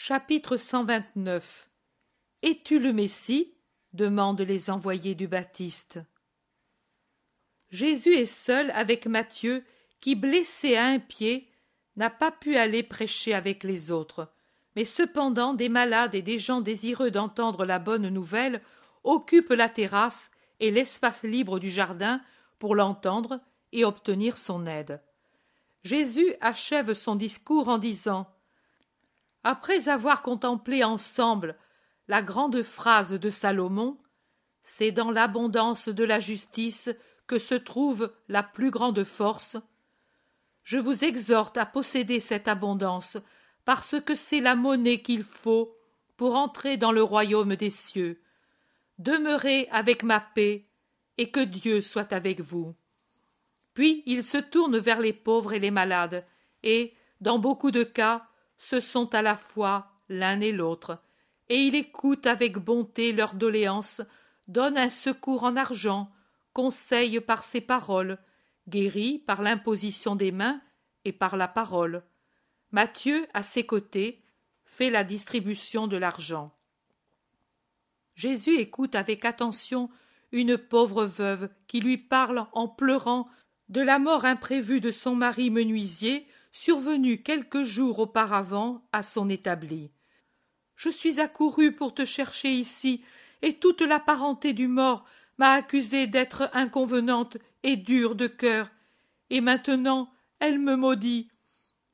Chapitre 129 Es-tu le Messie demandent les envoyés du Baptiste. Jésus est seul avec Matthieu qui, blessé à un pied, n'a pas pu aller prêcher avec les autres. Mais cependant, des malades et des gens désireux d'entendre la bonne nouvelle occupent la terrasse et l'espace libre du jardin pour l'entendre et obtenir son aide. Jésus achève son discours en disant après avoir contemplé ensemble la grande phrase de Salomon, c'est dans l'abondance de la justice que se trouve la plus grande force. Je vous exhorte à posséder cette abondance, parce que c'est la monnaie qu'il faut pour entrer dans le royaume des cieux. Demeurez avec ma paix, et que Dieu soit avec vous. Puis il se tourne vers les pauvres et les malades, et, dans beaucoup de cas, ce sont à la fois l'un et l'autre, et il écoute avec bonté leurs doléances, donne un secours en argent, conseille par ses paroles, guérit par l'imposition des mains et par la parole. Matthieu, à ses côtés, fait la distribution de l'argent. Jésus écoute avec attention une pauvre veuve qui lui parle en pleurant de la mort imprévue de son mari menuisier survenue quelques jours auparavant à son établi. Je suis accourue pour te chercher ici, et toute la parenté du mort m'a accusée d'être inconvenante et dure de cœur, et maintenant elle me maudit.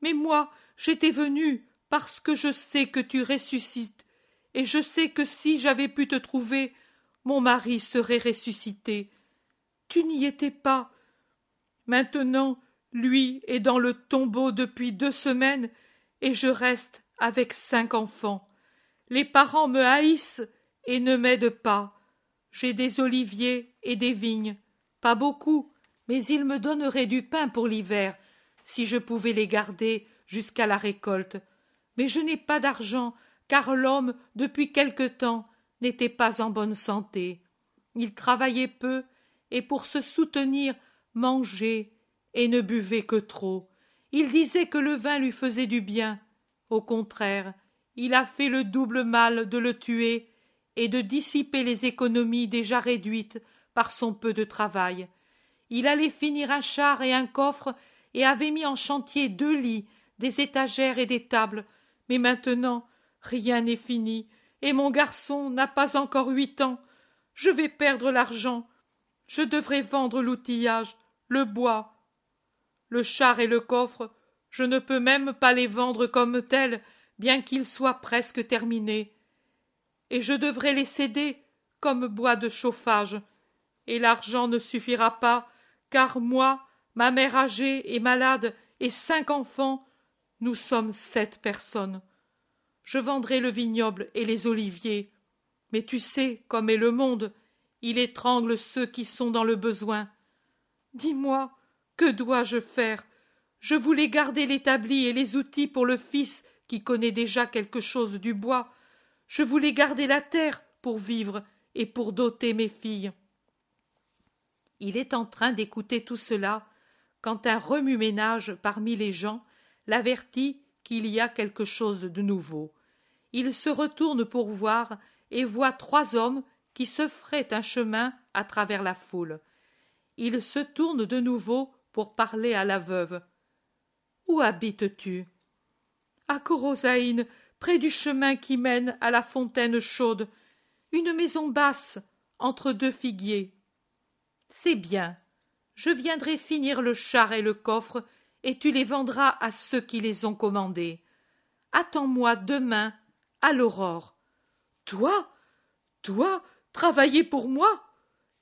Mais moi, j'étais venue parce que je sais que tu ressuscites, et je sais que si j'avais pu te trouver, mon mari serait ressuscité. Tu n'y étais pas. Maintenant, lui est dans le tombeau depuis deux semaines, et je reste avec cinq enfants. Les parents me haïssent et ne m'aident pas. J'ai des oliviers et des vignes, pas beaucoup, mais ils me donneraient du pain pour l'hiver, si je pouvais les garder jusqu'à la récolte. Mais je n'ai pas d'argent, car l'homme, depuis quelque temps, n'était pas en bonne santé. Il travaillait peu, et pour se soutenir, mangeait et ne buvait que trop. Il disait que le vin lui faisait du bien. Au contraire, il a fait le double mal de le tuer et de dissiper les économies déjà réduites par son peu de travail. Il allait finir un char et un coffre et avait mis en chantier deux lits, des étagères et des tables. Mais maintenant, rien n'est fini et mon garçon n'a pas encore huit ans. Je vais perdre l'argent. Je devrais vendre l'outillage, le bois, le char et le coffre, je ne peux même pas les vendre comme tels, bien qu'ils soient presque terminés. Et je devrais les céder comme bois de chauffage. Et l'argent ne suffira pas, car moi, ma mère âgée et malade, et cinq enfants, nous sommes sept personnes. Je vendrai le vignoble et les oliviers. Mais tu sais comme est le monde, il étrangle ceux qui sont dans le besoin. Dis-moi, que dois-je faire Je voulais garder l'établi et les outils pour le fils qui connaît déjà quelque chose du bois. Je voulais garder la terre pour vivre et pour doter mes filles. Il est en train d'écouter tout cela quand un remue-ménage parmi les gens l'avertit qu'il y a quelque chose de nouveau. Il se retourne pour voir et voit trois hommes qui se fraient un chemin à travers la foule. Il se tourne de nouveau pour parler à la veuve. Où habites-tu À Corosaïne, près du chemin qui mène à la fontaine chaude, une maison basse entre deux figuiers. C'est bien. Je viendrai finir le char et le coffre, et tu les vendras à ceux qui les ont commandés. Attends-moi demain à l'aurore. Toi Toi Travailler pour moi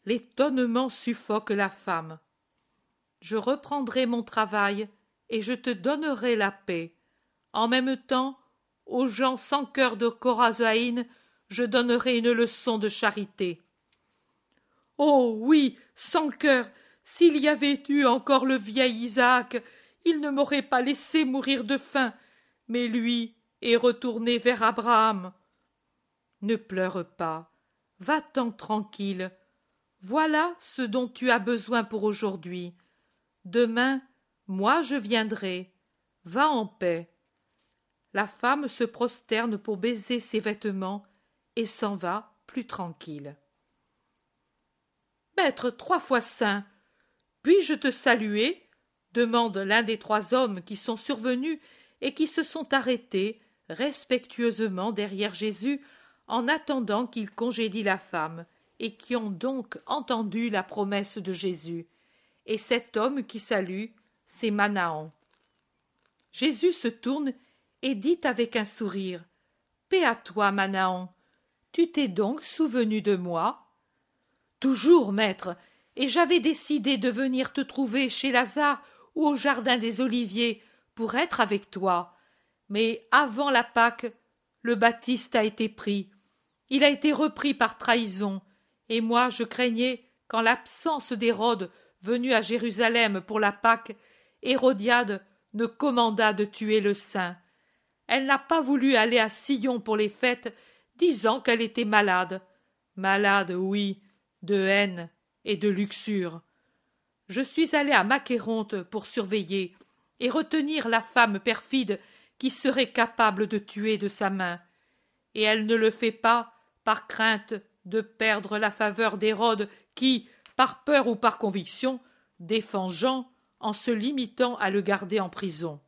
L'étonnement suffoque la femme je reprendrai mon travail et je te donnerai la paix. En même temps, aux gens sans cœur de Corazaïn, je donnerai une leçon de charité. Oh oui, sans cœur, s'il y avait eu encore le vieil Isaac, il ne m'aurait pas laissé mourir de faim, mais lui est retourné vers Abraham. Ne pleure pas, va-t'en tranquille. Voilà ce dont tu as besoin pour aujourd'hui. Demain, moi je viendrai. Va en paix. La femme se prosterne pour baiser ses vêtements et s'en va plus tranquille. Maître trois fois saint, puis-je te saluer demande l'un des trois hommes qui sont survenus et qui se sont arrêtés respectueusement derrière Jésus en attendant qu'il congédie la femme, et qui ont donc entendu la promesse de Jésus et cet homme qui salue, c'est Manaan. Jésus se tourne et dit avec un sourire Paix à toi, Manaan. Tu t'es donc souvenu de moi Toujours, maître, et j'avais décidé de venir te trouver chez Lazare ou au jardin des Oliviers pour être avec toi. Mais avant la Pâque, le Baptiste a été pris. Il a été repris par trahison, et moi je craignais qu'en l'absence d'Hérode venue à Jérusalem pour la Pâque, Hérodiade ne commanda de tuer le saint. Elle n'a pas voulu aller à Sion pour les fêtes, disant qu'elle était malade. Malade, oui, de haine et de luxure. Je suis allé à Macéronte pour surveiller et retenir la femme perfide qui serait capable de tuer de sa main. Et elle ne le fait pas par crainte de perdre la faveur d'Hérode qui, par peur ou par conviction, défend Jean en se limitant à le garder en prison.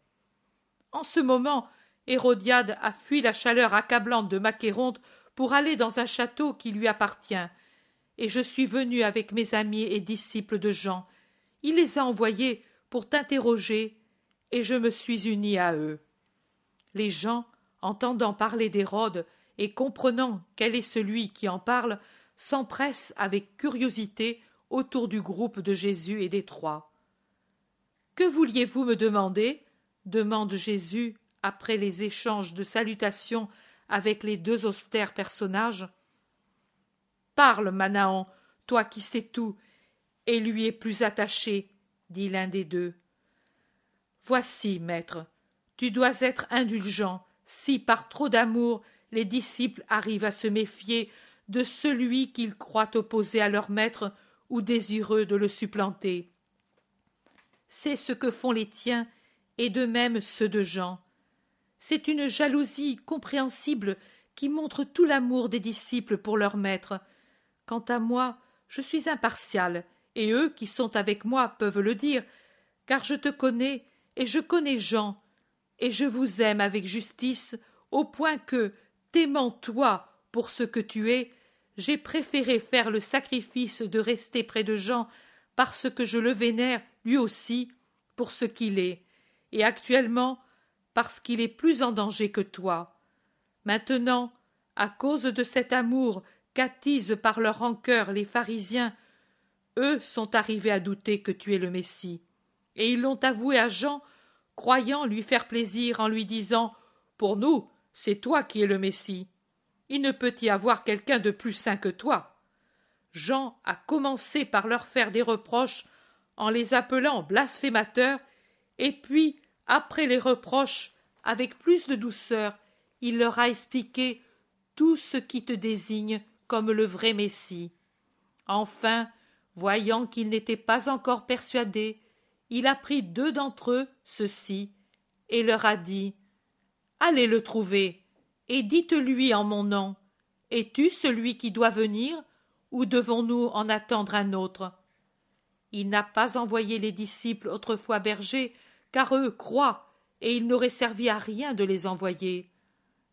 En ce moment, Hérodiade a fui la chaleur accablante de Macéronte pour aller dans un château qui lui appartient, et je suis venu avec mes amis et disciples de Jean. Il les a envoyés pour t'interroger, et je me suis uni à eux. Les gens, entendant parler d'Hérode et comprenant quel est celui qui en parle, s'empressent avec curiosité autour du groupe de Jésus et des Trois. Que vouliez-vous me demander demande Jésus après les échanges de salutations avec les deux austères personnages. Parle, Manaon, toi qui sais tout, et lui est plus attaché, dit l'un des deux. Voici, maître, tu dois être indulgent si par trop d'amour les disciples arrivent à se méfier de celui qu'ils croient opposé à leur maître ou désireux de le supplanter. C'est ce que font les tiens et de même ceux de Jean. C'est une jalousie compréhensible qui montre tout l'amour des disciples pour leur maître. Quant à moi, je suis impartial, et eux qui sont avec moi peuvent le dire, car je te connais et je connais Jean, et je vous aime avec justice au point que, t'aimant toi pour ce que tu es, j'ai préféré faire le sacrifice de rester près de Jean parce que je le vénère, lui aussi, pour ce qu'il est, et actuellement parce qu'il est plus en danger que toi. Maintenant, à cause de cet amour qu'attisent par leur rancœur les pharisiens, eux sont arrivés à douter que tu es le Messie, et ils l'ont avoué à Jean, croyant lui faire plaisir en lui disant Pour nous, c'est toi qui es le Messie. Il ne peut y avoir quelqu'un de plus saint que toi. Jean a commencé par leur faire des reproches en les appelant blasphémateurs, et puis, après les reproches, avec plus de douceur, il leur a expliqué tout ce qui te désigne comme le vrai Messie. Enfin, voyant qu'ils n'étaient pas encore persuadés, il a pris deux d'entre eux, ceux-ci, et leur a dit Allez le trouver et dites-lui en mon nom Es-tu celui qui doit venir ou devons-nous en attendre un autre Il n'a pas envoyé les disciples autrefois bergers, car eux croient, et il n'aurait servi à rien de les envoyer.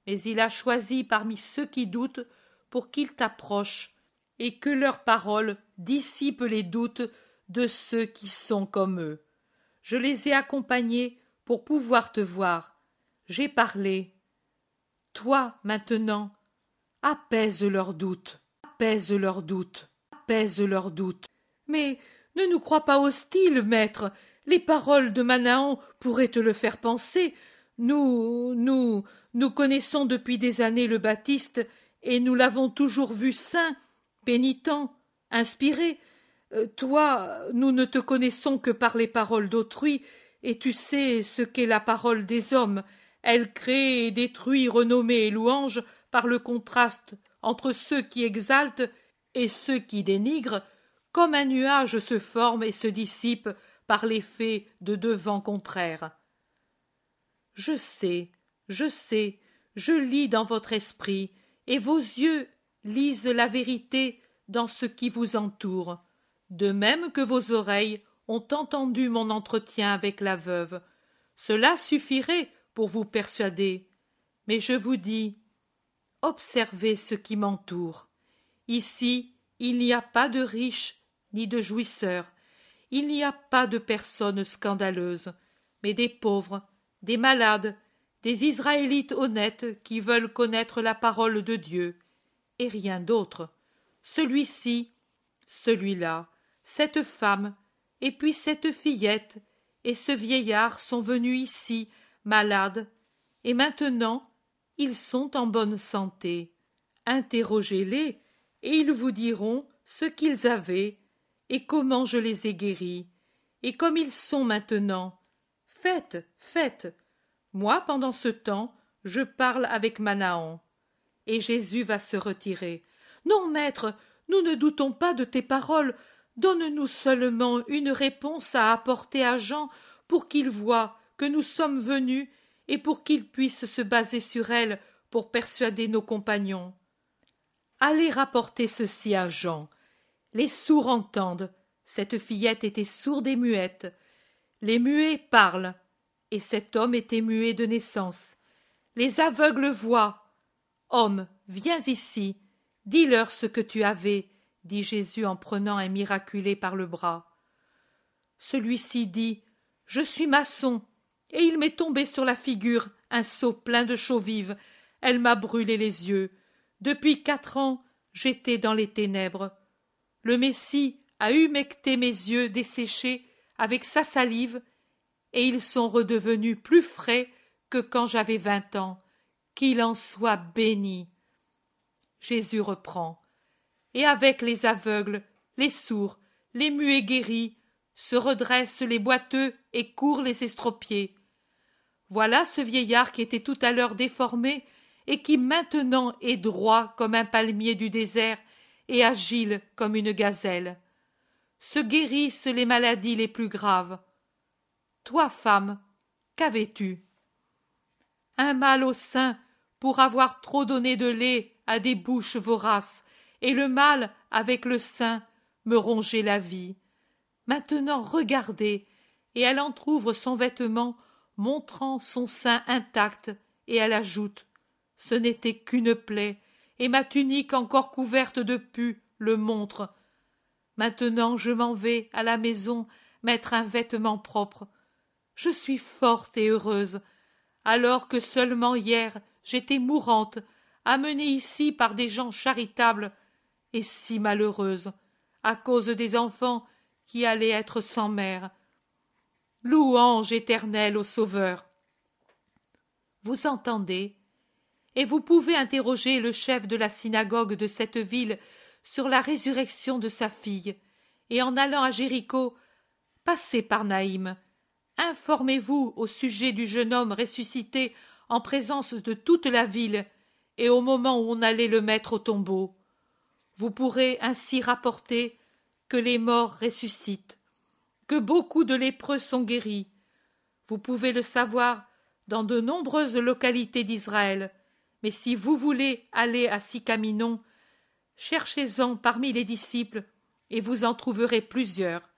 Mais il a choisi parmi ceux qui doutent pour qu'ils t'approchent, et que leurs paroles dissipent les doutes de ceux qui sont comme eux. Je les ai accompagnés pour pouvoir te voir. J'ai parlé, toi, maintenant, apaise leurs doutes, apaise leurs doutes, apaise leurs doutes. Mais ne nous crois pas hostiles, maître. Les paroles de Manaon pourraient te le faire penser. Nous, nous, nous connaissons depuis des années le Baptiste et nous l'avons toujours vu saint, pénitent, inspiré. Euh, toi, nous ne te connaissons que par les paroles d'autrui et tu sais ce qu'est la parole des hommes elle crée et détruit renommée et louange par le contraste entre ceux qui exaltent et ceux qui dénigrent, comme un nuage se forme et se dissipe par l'effet de deux vents contraires. Je sais, je sais, je lis dans votre esprit, et vos yeux lisent la vérité dans ce qui vous entoure, de même que vos oreilles ont entendu mon entretien avec la veuve. Cela suffirait pour vous persuader, mais je vous dis observez ce qui m'entoure. Ici, il n'y a pas de riches ni de jouisseurs, il n'y a pas de personnes scandaleuses, mais des pauvres, des malades, des Israélites honnêtes qui veulent connaître la parole de Dieu, et rien d'autre. Celui-ci, celui-là, cette femme, et puis cette fillette, et ce vieillard sont venus ici malades, et maintenant ils sont en bonne santé. Interrogez-les, et ils vous diront ce qu'ils avaient, et comment je les ai guéris, et comme ils sont maintenant. Faites, faites. Moi, pendant ce temps, je parle avec Manaon. Et Jésus va se retirer. Non, maître, nous ne doutons pas de tes paroles. Donne-nous seulement une réponse à apporter à Jean pour qu'il voie, que nous sommes venus et pour qu'ils puissent se baser sur elle pour persuader nos compagnons. Allez rapporter ceci à Jean. Les sourds entendent. Cette fillette était sourde et muette. Les muets parlent. Et cet homme était muet de naissance. Les aveugles voient. Homme, viens ici. Dis-leur ce que tu avais, dit Jésus en prenant un miraculé par le bras. Celui-ci dit Je suis maçon, et il m'est tombé sur la figure un seau plein de chaux vive. Elle m'a brûlé les yeux. Depuis quatre ans, j'étais dans les ténèbres. Le Messie a humecté mes yeux desséchés avec sa salive, et ils sont redevenus plus frais que quand j'avais vingt ans. Qu'il en soit béni. Jésus reprend. Et avec les aveugles, les sourds, les muets guéris, se redressent les boiteux et courent les estropiés. Voilà ce vieillard qui était tout à l'heure déformé, et qui maintenant est droit comme un palmier du désert, et agile comme une gazelle. Se guérissent les maladies les plus graves. Toi, femme, qu'avais-tu Un mal au sein pour avoir trop donné de lait à des bouches voraces, et le mal avec le sein me rongeait la vie. Maintenant, regardez, et elle entr'ouvre son vêtement montrant son sein intact, et elle ajoute Ce n'était qu'une plaie, et ma tunique encore couverte de pus le montre. Maintenant je m'en vais à la maison mettre un vêtement propre. Je suis forte et heureuse, alors que seulement hier j'étais mourante, amenée ici par des gens charitables, et si malheureuse, à cause des enfants qui allaient être sans mère. Louange éternelle au Sauveur. Vous entendez, et vous pouvez interroger le chef de la synagogue de cette ville sur la résurrection de sa fille, et en allant à Jéricho, passez par Naïm. Informez-vous au sujet du jeune homme ressuscité en présence de toute la ville, et au moment où on allait le mettre au tombeau. Vous pourrez ainsi rapporter que les morts ressuscitent beaucoup de lépreux sont guéris. Vous pouvez le savoir dans de nombreuses localités d'Israël. Mais si vous voulez aller à Sicaminon, cherchez-en parmi les disciples, et vous en trouverez plusieurs.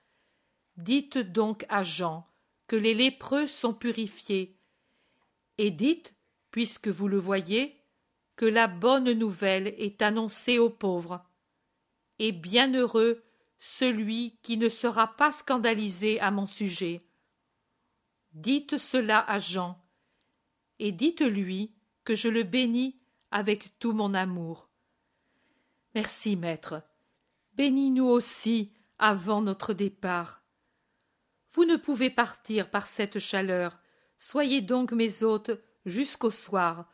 Dites donc à Jean que les lépreux sont purifiés, et dites, puisque vous le voyez, que la bonne nouvelle est annoncée aux pauvres. Et bienheureux celui qui ne sera pas scandalisé à mon sujet. Dites cela à Jean, et dites-lui que je le bénis avec tout mon amour. Merci, maître. Bénis-nous aussi avant notre départ. Vous ne pouvez partir par cette chaleur. Soyez donc mes hôtes jusqu'au soir.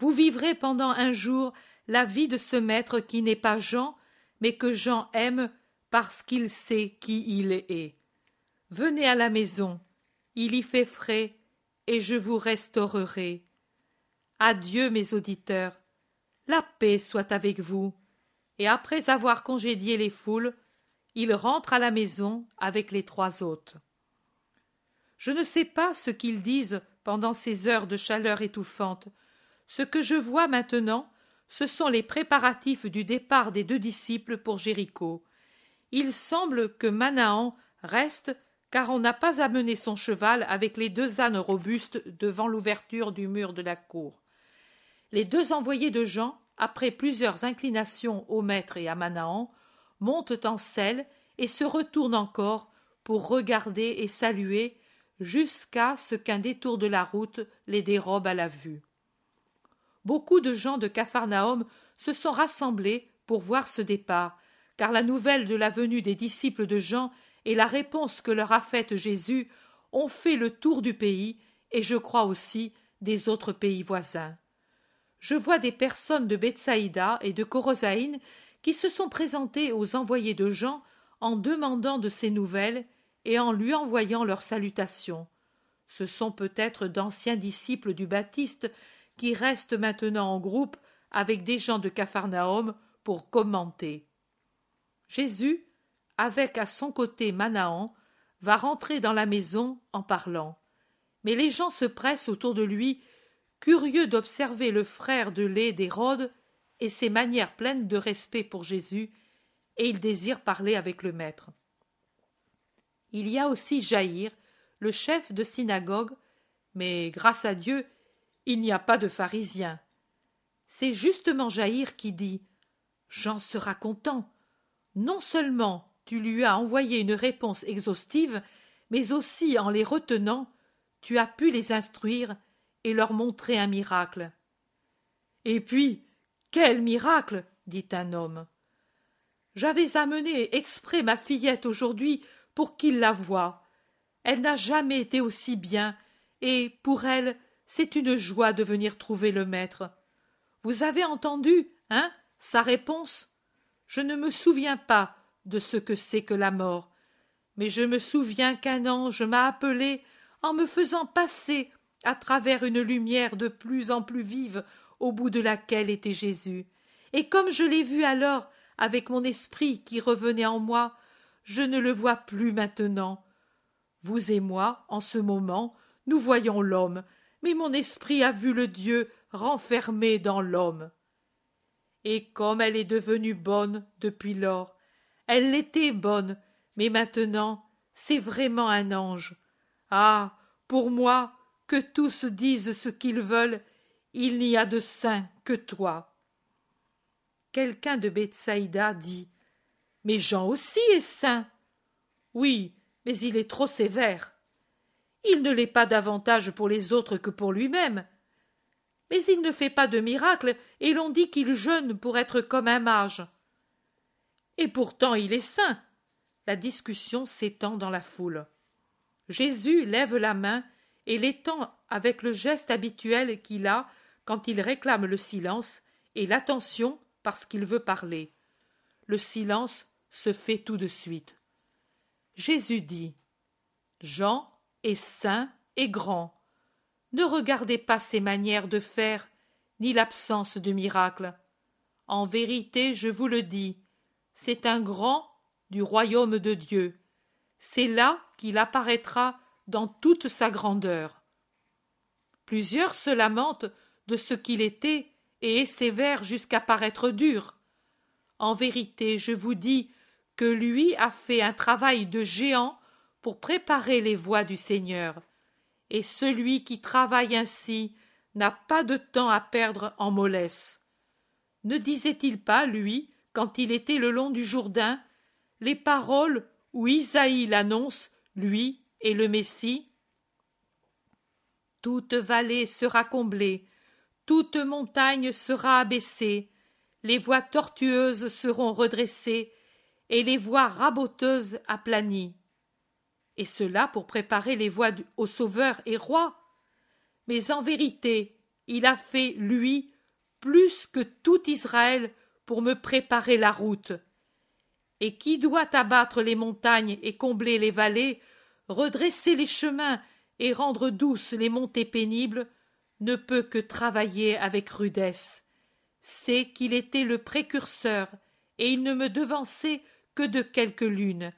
Vous vivrez pendant un jour la vie de ce maître qui n'est pas Jean, mais que Jean aime parce qu'il sait qui il est. Venez à la maison, il y fait frais, et je vous restaurerai. Adieu, mes auditeurs. La paix soit avec vous. Et après avoir congédié les foules, il rentre à la maison avec les trois hôtes. Je ne sais pas ce qu'ils disent pendant ces heures de chaleur étouffante. Ce que je vois maintenant, ce sont les préparatifs du départ des deux disciples pour Jéricho il semble que Manahan reste car on n'a pas amené son cheval avec les deux ânes robustes devant l'ouverture du mur de la cour. Les deux envoyés de Jean, après plusieurs inclinations au maître et à Manahan, montent en selle et se retournent encore pour regarder et saluer jusqu'à ce qu'un détour de la route les dérobe à la vue. Beaucoup de gens de Capharnaüm se sont rassemblés pour voir ce départ car la nouvelle de la venue des disciples de Jean et la réponse que leur a faite Jésus ont fait le tour du pays et je crois aussi des autres pays voisins. Je vois des personnes de Bethsaïda et de Corosaïne qui se sont présentées aux envoyés de Jean en demandant de ses nouvelles et en lui envoyant leurs salutations. Ce sont peut-être d'anciens disciples du Baptiste qui restent maintenant en groupe avec des gens de Capharnaüm pour commenter. Jésus, avec à son côté Manahan, va rentrer dans la maison en parlant. Mais les gens se pressent autour de lui, curieux d'observer le frère de lait d'Hérode et ses manières pleines de respect pour Jésus, et ils désirent parler avec le maître. Il y a aussi Jaïr, le chef de synagogue, mais grâce à Dieu, il n'y a pas de pharisiens. C'est justement Jaïr qui dit J'en sera content non seulement tu lui as envoyé une réponse exhaustive, mais aussi en les retenant, tu as pu les instruire et leur montrer un miracle. Et puis, quel miracle dit un homme. J'avais amené exprès ma fillette aujourd'hui pour qu'il la voie. Elle n'a jamais été aussi bien, et pour elle, c'est une joie de venir trouver le maître. Vous avez entendu, hein, sa réponse je ne me souviens pas de ce que c'est que la mort, mais je me souviens qu'un ange m'a appelé en me faisant passer à travers une lumière de plus en plus vive au bout de laquelle était Jésus. Et comme je l'ai vu alors avec mon esprit qui revenait en moi, je ne le vois plus maintenant. Vous et moi, en ce moment, nous voyons l'homme, mais mon esprit a vu le Dieu renfermé dans l'homme et comme elle est devenue bonne depuis lors. Elle l'était bonne, mais maintenant c'est vraiment un ange. Ah. Pour moi, que tous disent ce qu'ils veulent, il n'y a de saint que toi. Quelqu'un de Bethsaïda dit. Mais Jean aussi est saint. Oui, mais il est trop sévère. Il ne l'est pas davantage pour les autres que pour lui même mais il ne fait pas de miracle, et l'on dit qu'il jeûne pour être comme un mage. Et pourtant il est saint. La discussion s'étend dans la foule. Jésus lève la main et l'étend avec le geste habituel qu'il a quand il réclame le silence et l'attention parce qu'il veut parler. Le silence se fait tout de suite. Jésus dit Jean est saint et grand ne regardez pas ses manières de faire, ni l'absence de miracle. En vérité, je vous le dis, c'est un grand du royaume de Dieu. C'est là qu'il apparaîtra dans toute sa grandeur. Plusieurs se lamentent de ce qu'il était et sévèrent jusqu'à paraître dur. En vérité, je vous dis que lui a fait un travail de géant pour préparer les voies du Seigneur et celui qui travaille ainsi n'a pas de temps à perdre en mollesse. Ne disait-il pas, lui, quand il était le long du Jourdain, les paroles où Isaïe l'annonce, lui et le Messie Toute vallée sera comblée, toute montagne sera abaissée, les voies tortueuses seront redressées, et les voies raboteuses aplanies et cela pour préparer les voies au Sauveur et Roi. Mais en vérité, il a fait, lui, plus que tout Israël pour me préparer la route. Et qui doit abattre les montagnes et combler les vallées, redresser les chemins et rendre douces les montées pénibles, ne peut que travailler avec rudesse. C'est qu'il était le précurseur, et il ne me devançait que de quelques lunes,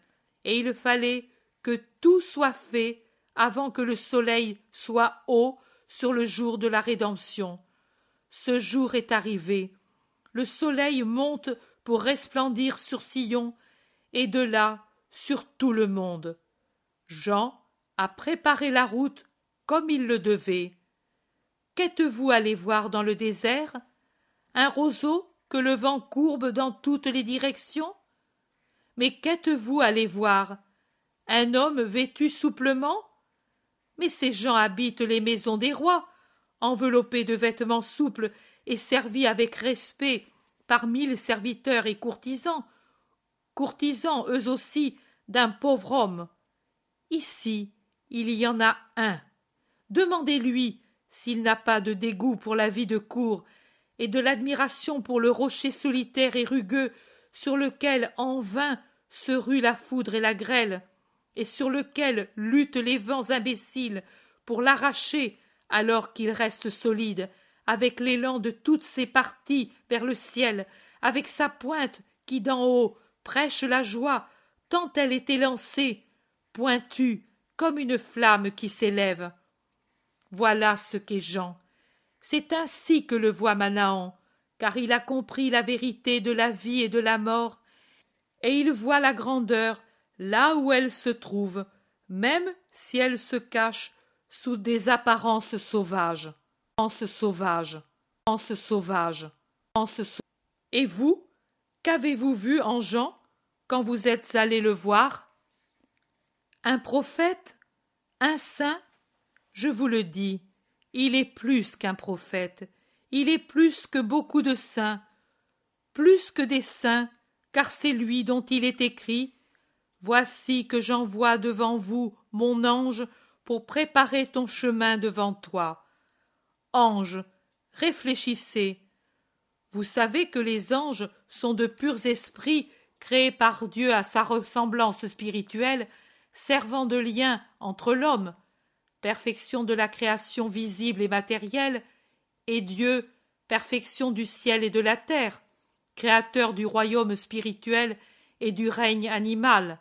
et il fallait que tout soit fait avant que le soleil soit haut sur le jour de la rédemption. Ce jour est arrivé. Le soleil monte pour resplendir sur Sion, et de là sur tout le monde. Jean a préparé la route comme il le devait. Qu'êtes-vous allé voir dans le désert Un roseau que le vent courbe dans toutes les directions Mais qu'êtes-vous allé voir un homme vêtu souplement mais ces gens habitent les maisons des rois, enveloppés de vêtements souples et servis avec respect par mille serviteurs et courtisans, courtisans eux aussi d'un pauvre homme. Ici, il y en a un. Demandez-lui s'il n'a pas de dégoût pour la vie de cour et de l'admiration pour le rocher solitaire et rugueux sur lequel en vain se ruent la foudre et la grêle et sur lequel luttent les vents imbéciles pour l'arracher alors qu'il reste solide, avec l'élan de toutes ses parties vers le ciel, avec sa pointe qui d'en haut prêche la joie, tant elle est élancée, pointue comme une flamme qui s'élève. Voilà ce qu'est Jean. C'est ainsi que le voit Manahan, car il a compris la vérité de la vie et de la mort, et il voit la grandeur là où elle se trouve, même si elle se cache sous des apparences sauvages. Apparences sauvages. Apparences sauvages. Apparences sauvages. Et vous, qu'avez-vous vu en Jean quand vous êtes allé le voir Un prophète Un saint Je vous le dis, il est plus qu'un prophète, il est plus que beaucoup de saints, plus que des saints, car c'est lui dont il est écrit Voici que j'envoie devant vous mon ange pour préparer ton chemin devant toi. Ange, réfléchissez. Vous savez que les anges sont de purs esprits créés par Dieu à sa ressemblance spirituelle, servant de lien entre l'homme, perfection de la création visible et matérielle, et Dieu, perfection du ciel et de la terre, créateur du royaume spirituel et du règne animal.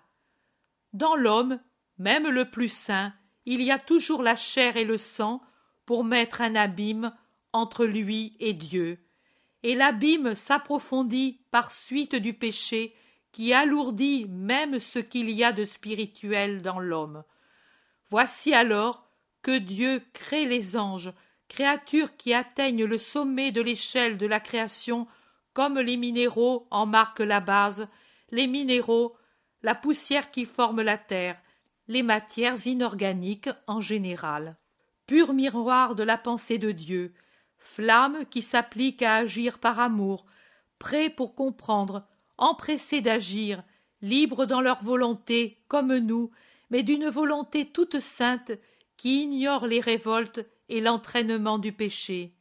Dans l'homme, même le plus saint, il y a toujours la chair et le sang pour mettre un abîme entre lui et Dieu, et l'abîme s'approfondit par suite du péché qui alourdit même ce qu'il y a de spirituel dans l'homme. Voici alors que Dieu crée les anges, créatures qui atteignent le sommet de l'échelle de la création comme les minéraux en marquent la base, les minéraux la poussière qui forme la terre, les matières inorganiques en général. Pur miroir de la pensée de Dieu, flamme qui s'applique à agir par amour, prêts pour comprendre, empressés d'agir, libres dans leur volonté, comme nous, mais d'une volonté toute sainte qui ignore les révoltes et l'entraînement du péché.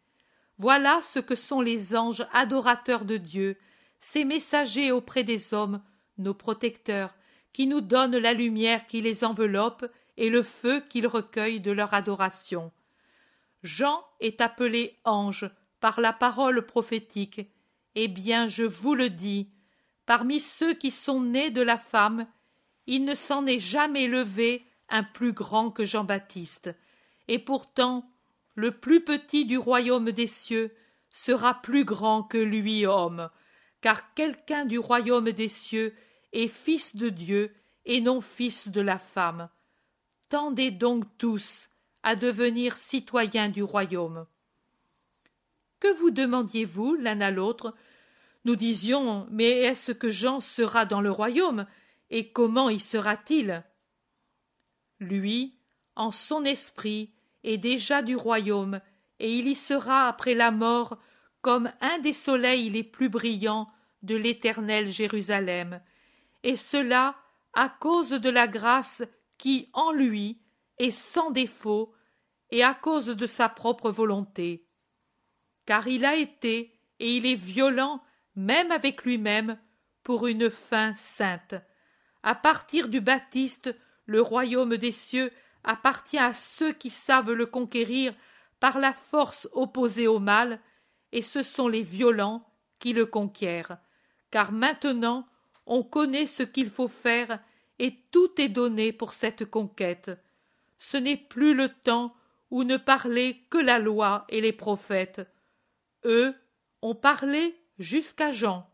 Voilà ce que sont les anges adorateurs de Dieu, ces messagers auprès des hommes nos protecteurs, qui nous donnent la lumière qui les enveloppe et le feu qu'ils recueillent de leur adoration. Jean est appelé ange par la parole prophétique. Eh bien, je vous le dis, parmi ceux qui sont nés de la femme, il ne s'en est jamais levé un plus grand que Jean-Baptiste. Et pourtant, le plus petit du royaume des cieux sera plus grand que lui homme car quelqu'un du royaume des cieux est fils de Dieu et non fils de la femme. Tendez donc tous à devenir citoyens du royaume. Que vous demandiez-vous l'un à l'autre Nous disions Mais est-ce que Jean sera dans le royaume Et comment y sera-t-il Lui, en son esprit, est déjà du royaume, et il y sera après la mort comme un des soleils les plus brillants de l'éternel Jérusalem, et cela à cause de la grâce qui, en lui, est sans défaut, et à cause de sa propre volonté. Car il a été, et il est violent, même avec lui-même, pour une fin sainte. À partir du Baptiste, le royaume des cieux appartient à ceux qui savent le conquérir par la force opposée au mal, et ce sont les violents qui le conquièrent, car maintenant on connaît ce qu'il faut faire et tout est donné pour cette conquête. Ce n'est plus le temps où ne parlaient que la loi et les prophètes. Eux ont parlé jusqu'à Jean.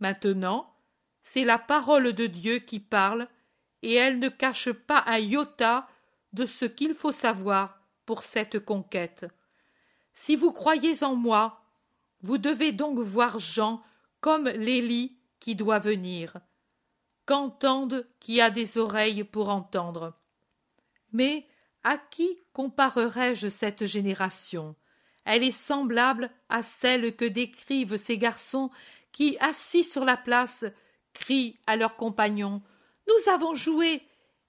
Maintenant, c'est la parole de Dieu qui parle, et elle ne cache pas un iota de ce qu'il faut savoir pour cette conquête. Si vous croyez en moi, vous devez donc voir Jean comme l'Élie qui doit venir, qu'entende qui a des oreilles pour entendre. Mais à qui comparerai-je cette génération Elle est semblable à celle que décrivent ces garçons qui, assis sur la place, crient à leurs compagnons Nous avons joué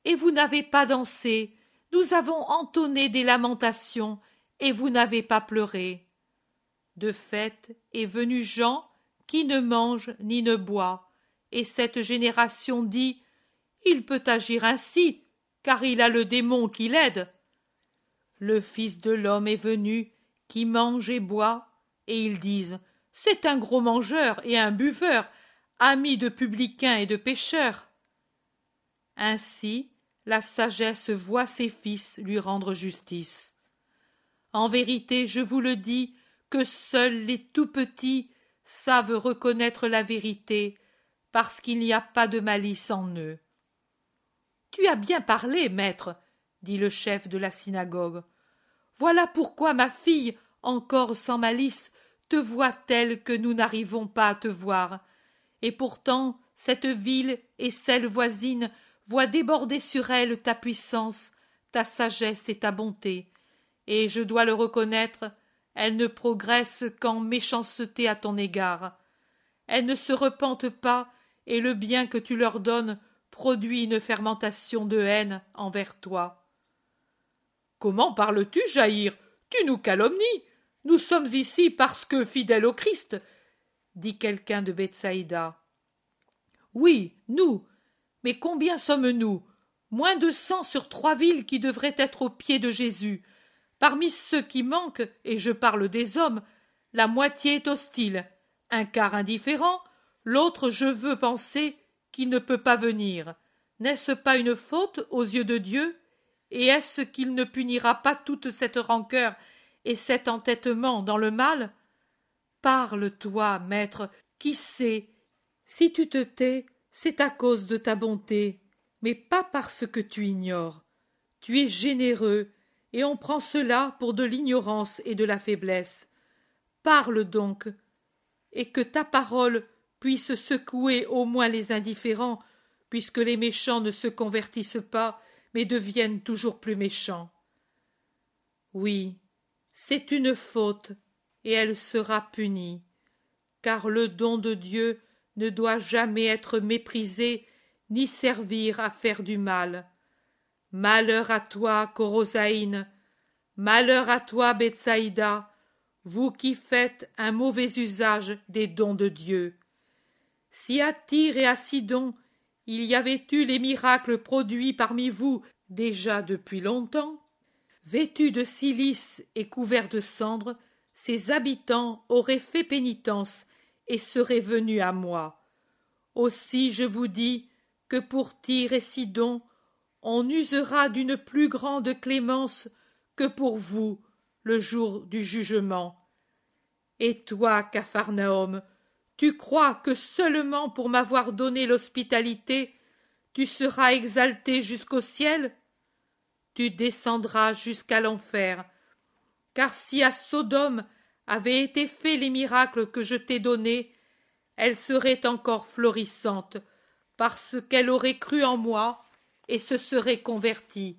et vous n'avez pas dansé, nous avons entonné des lamentations et vous n'avez pas pleuré. De fait est venu Jean qui ne mange ni ne boit, et cette génération dit Il peut agir ainsi, car il a le démon qui l'aide. Le Fils de l'homme est venu, qui mange et boit, et ils disent C'est un gros mangeur et un buveur, ami de publicains et de pécheurs. Ainsi la sagesse voit ses fils lui rendre justice. En vérité, je vous le dis, que seuls les tout petits savent reconnaître la vérité, parce qu'il n'y a pas de malice en eux. Tu as bien parlé, maître, dit le chef de la synagogue. Voilà pourquoi ma fille, encore sans malice, te voit telle que nous n'arrivons pas à te voir. Et pourtant, cette ville et celle voisine voient déborder sur elle ta puissance, ta sagesse et ta bonté, et je dois le reconnaître, elles ne progressent qu'en méchanceté à ton égard. Elles ne se repentent pas, et le bien que tu leur donnes produit une fermentation de haine envers toi. Comment parles-tu, Jaïr Tu nous calomnies. Nous sommes ici parce que fidèles au Christ, dit quelqu'un de Bethsaïda. Oui, nous. Mais combien sommes-nous Moins de cent sur trois villes qui devraient être aux pieds de Jésus. Parmi ceux qui manquent, et je parle des hommes, la moitié est hostile, un quart indifférent, l'autre je veux penser qui ne peut pas venir. N'est-ce pas une faute aux yeux de Dieu Et est-ce qu'il ne punira pas toute cette rancœur et cet entêtement dans le mal Parle-toi, maître, qui sait Si tu te tais, c'est à cause de ta bonté, mais pas parce que tu ignores. Tu es généreux et on prend cela pour de l'ignorance et de la faiblesse. Parle donc, et que ta parole puisse secouer au moins les indifférents, puisque les méchants ne se convertissent pas, mais deviennent toujours plus méchants. Oui, c'est une faute, et elle sera punie, car le don de Dieu ne doit jamais être méprisé ni servir à faire du mal. Malheur à toi, Corosaïne. Malheur à toi, Bethsaïda, vous qui faites un mauvais usage des dons de Dieu. Si à Tyr et à Sidon il y avait eu les miracles produits parmi vous déjà depuis longtemps, vêtus de silice et couverts de cendres, ses habitants auraient fait pénitence et seraient venus à moi. Aussi je vous dis que pour Tyr et Sidon, on usera d'une plus grande clémence que pour vous le jour du jugement. Et toi, Capharnaüm, tu crois que seulement pour m'avoir donné l'hospitalité, tu seras exalté jusqu'au ciel Tu descendras jusqu'à l'enfer. Car si à Sodome avaient été faits les miracles que je t'ai donnés, elle serait encore florissante, parce qu'elle aurait cru en moi, et se serait converti.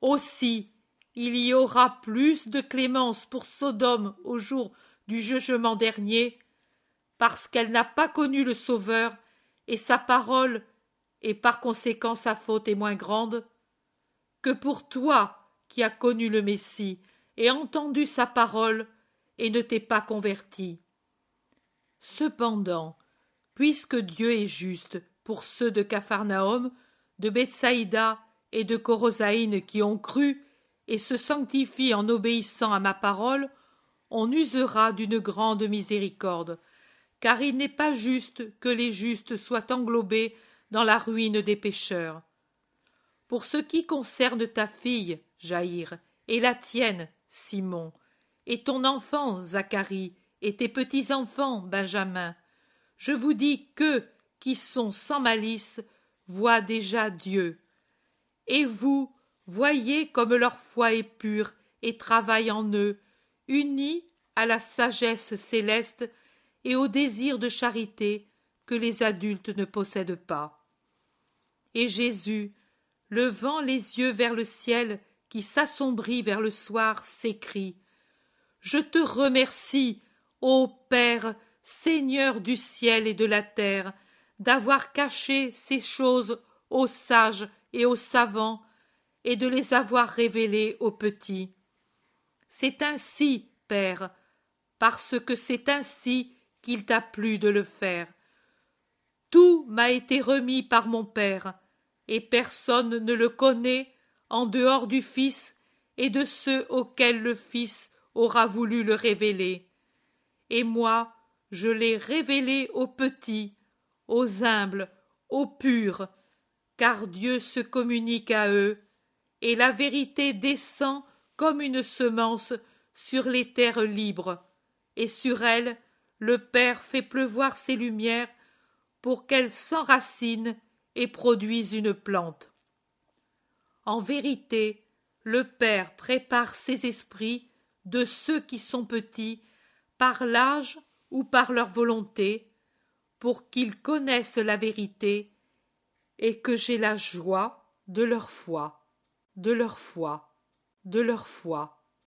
Aussi, il y aura plus de clémence pour Sodome au jour du jugement dernier, parce qu'elle n'a pas connu le Sauveur, et sa parole, et par conséquent sa faute est moins grande, que pour toi qui as connu le Messie, et entendu sa parole, et ne t'es pas converti. Cependant, puisque Dieu est juste pour ceux de Capharnaüm de Bethsaïda et de Corosaïne qui ont cru et se sanctifient en obéissant à ma parole, on usera d'une grande miséricorde, car il n'est pas juste que les justes soient englobés dans la ruine des pécheurs. Pour ce qui concerne ta fille, Jaïr, et la tienne, Simon, et ton enfant, Zacharie, et tes petits-enfants, Benjamin, je vous dis qu'eux qui sont sans malice, voient déjà Dieu. Et vous, voyez comme leur foi est pure et travaille en eux, unis à la sagesse céleste et au désir de charité que les adultes ne possèdent pas. Et Jésus, levant les yeux vers le ciel qui s'assombrit vers le soir, s'écrie Je te remercie, ô Père, Seigneur du ciel et de la terre, d'avoir caché ces choses aux sages et aux savants, et de les avoir révélées aux petits. C'est ainsi, Père, parce que c'est ainsi qu'il t'a plu de le faire. Tout m'a été remis par mon Père, et personne ne le connaît en dehors du Fils et de ceux auxquels le Fils aura voulu le révéler. Et moi, je l'ai révélé aux petits, aux humbles, aux purs, car Dieu se communique à eux, et la vérité descend comme une semence sur les terres libres, et sur elles le Père fait pleuvoir ses lumières pour qu'elles s'enracinent et produisent une plante. En vérité, le Père prépare ses esprits de ceux qui sont petits par l'âge ou par leur volonté, pour qu'ils connaissent la vérité et que j'ai la joie de leur foi, de leur foi, de leur foi.